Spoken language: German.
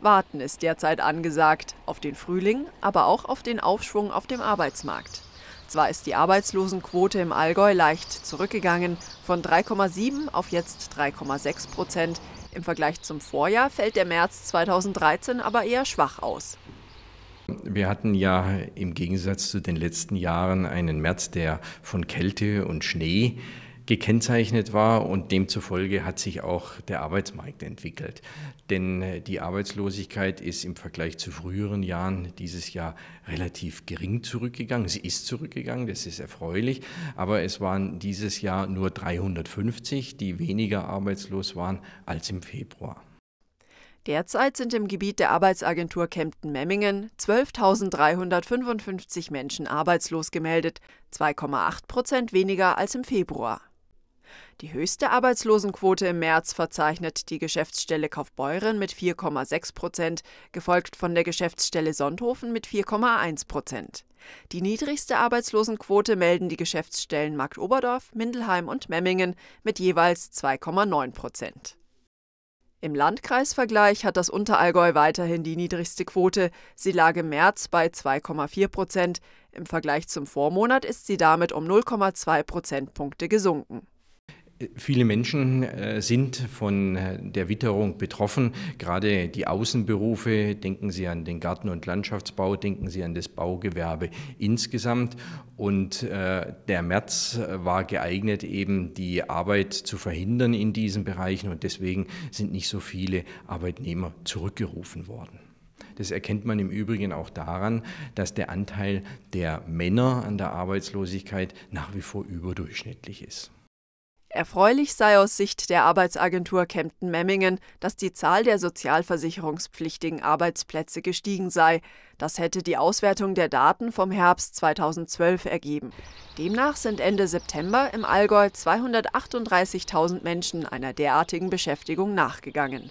Warten ist derzeit angesagt, auf den Frühling, aber auch auf den Aufschwung auf dem Arbeitsmarkt. Zwar ist die Arbeitslosenquote im Allgäu leicht zurückgegangen, von 3,7 auf jetzt 3,6 Prozent. Im Vergleich zum Vorjahr fällt der März 2013 aber eher schwach aus. Wir hatten ja im Gegensatz zu den letzten Jahren einen März, der von Kälte und Schnee gekennzeichnet war und demzufolge hat sich auch der Arbeitsmarkt entwickelt. Denn äh, die Arbeitslosigkeit ist im Vergleich zu früheren Jahren dieses Jahr relativ gering zurückgegangen. Sie ist zurückgegangen, das ist erfreulich, aber es waren dieses Jahr nur 350, die weniger arbeitslos waren als im Februar. Derzeit sind im Gebiet der Arbeitsagentur Kempten-Memmingen 12.355 Menschen arbeitslos gemeldet, 2,8 Prozent weniger als im Februar. Die höchste Arbeitslosenquote im März verzeichnet die Geschäftsstelle Kaufbeuren mit 4,6 Prozent, gefolgt von der Geschäftsstelle Sonthofen mit 4,1 Prozent. Die niedrigste Arbeitslosenquote melden die Geschäftsstellen Marktoberdorf, Mindelheim und Memmingen mit jeweils 2,9 Prozent. Im Landkreisvergleich hat das Unterallgäu weiterhin die niedrigste Quote. Sie lag im März bei 2,4 Prozent. Im Vergleich zum Vormonat ist sie damit um 0,2 Prozentpunkte gesunken. Viele Menschen äh, sind von äh, der Witterung betroffen. Gerade die Außenberufe, denken Sie an den Garten- und Landschaftsbau, denken Sie an das Baugewerbe insgesamt. Und äh, der März war geeignet, eben die Arbeit zu verhindern in diesen Bereichen. Und deswegen sind nicht so viele Arbeitnehmer zurückgerufen worden. Das erkennt man im Übrigen auch daran, dass der Anteil der Männer an der Arbeitslosigkeit nach wie vor überdurchschnittlich ist. Erfreulich sei aus Sicht der Arbeitsagentur Kempten-Memmingen, dass die Zahl der sozialversicherungspflichtigen Arbeitsplätze gestiegen sei. Das hätte die Auswertung der Daten vom Herbst 2012 ergeben. Demnach sind Ende September im Allgäu 238.000 Menschen einer derartigen Beschäftigung nachgegangen.